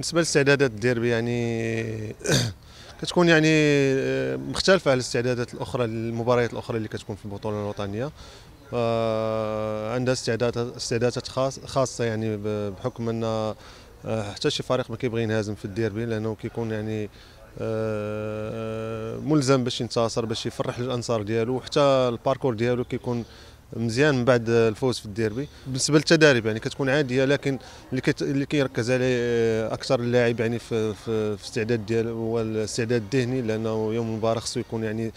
بالنسبه للاستعدادات الديربي يعني كتكون يعني آه، مختلفه على الاستعدادات الاخرى المباريات الاخرى اللي كتكون في البطوله الوطنيه آه، عندها استعدادات استعدادات خاصه يعني بحكم ان آه، حتى شي فريق ما كيبغي ينهزم في الديربي لانه كيكون يعني ملزم باش ينتصر باش يفرح الانصار ديالو وحتى الباركور ديالو كيكون مزيان من بعد الفوز في الديربي بالنسبه للتدارب يعني كتكون عاديه لكن اللي كت... اللي كيركز عليه آه، اكثر اللاعب يعني في في, في استعداد ديالو هو الاستعداد الذهني لانه يوم المباراه خصو يكون يعني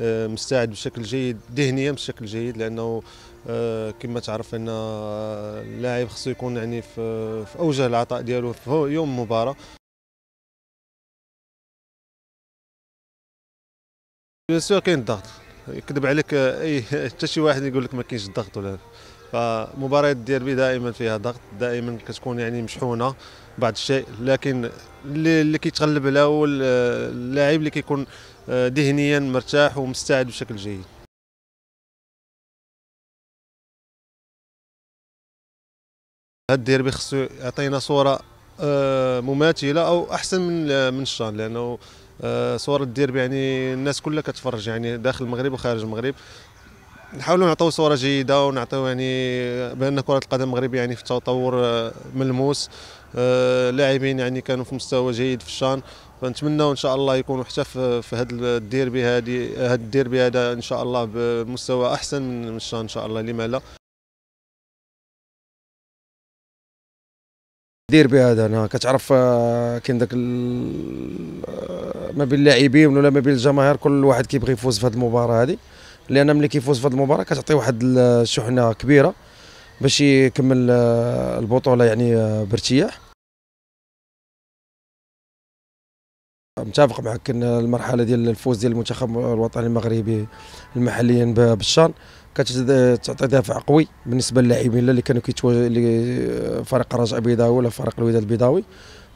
آه، مستعد بشكل جيد ذهنيا بشكل جيد لانه آه، كما تعرف ان اللاعب خصو يكون يعني في, في اوجه العطاء ديالو في يوم المباراه بيان سور كاين الضغط يكذب عليك اي حتى شي واحد يقول لك ما كاينش الضغط ولا فمباريات الديربي دائما فيها ضغط دائما كتكون يعني مشحونه بعض الشيء لكن اللي, اللي كيتغلب على هو اللاعب اللي كيكون آه، ذهنيا مرتاح ومستعد بشكل جيد هاد الديربي خصو يعطينا صوره آه، مماثله او احسن من من الشان لانه آه، صور الديربي يعني الناس كلها كتفرج يعني داخل المغرب وخارج المغرب نحاولوا نعطيو صوره جيده ونعطيو يعني بان كره القدم المغربيه يعني في تطور آه، ملموس لاعبين يعني كانوا في مستوى جيد في الشان فنتمنى ان شاء الله يكونوا حتى في هذا الديربي هذه هذا الديربي هذا ان شاء الله بمستوى احسن من الشان ان شاء الله لما لا دير بها هنا كتعرف آه، كاين داك آه، ما بين اللاعبين ولا ما بين الجماهير كل واحد كيبغي يفوز في هذه المباراه هذه لان ملي كيفوز في هذه المباراه كتعطي واحد الشحنه آه، كبيره باش يكمل البطوله يعني بارتياح متفق معك ان المرحله ديال الفوز ديال المنتخب الوطني المغربي المحليا بالشان كتعطي دافع قوي بالنسبه للاعبين اللي كانوا كيتواجهوا فريق الرجاء البيضاوي ولا فريق الوداد البيضاوي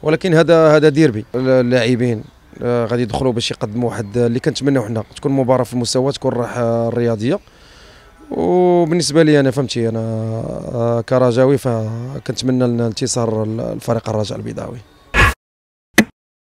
ولكن هذا هذا ديربي اللاعبين آه، غادي يدخلوا باش يقدموا واحد اللي كنتمناو حنا تكون مباراه في المستوى تكون راح الرياضيه وبالنسبه لي انا فهمتي انا آه، كرجاوي فكنتمنى الانتصار الفريق الرجاء البيضاوي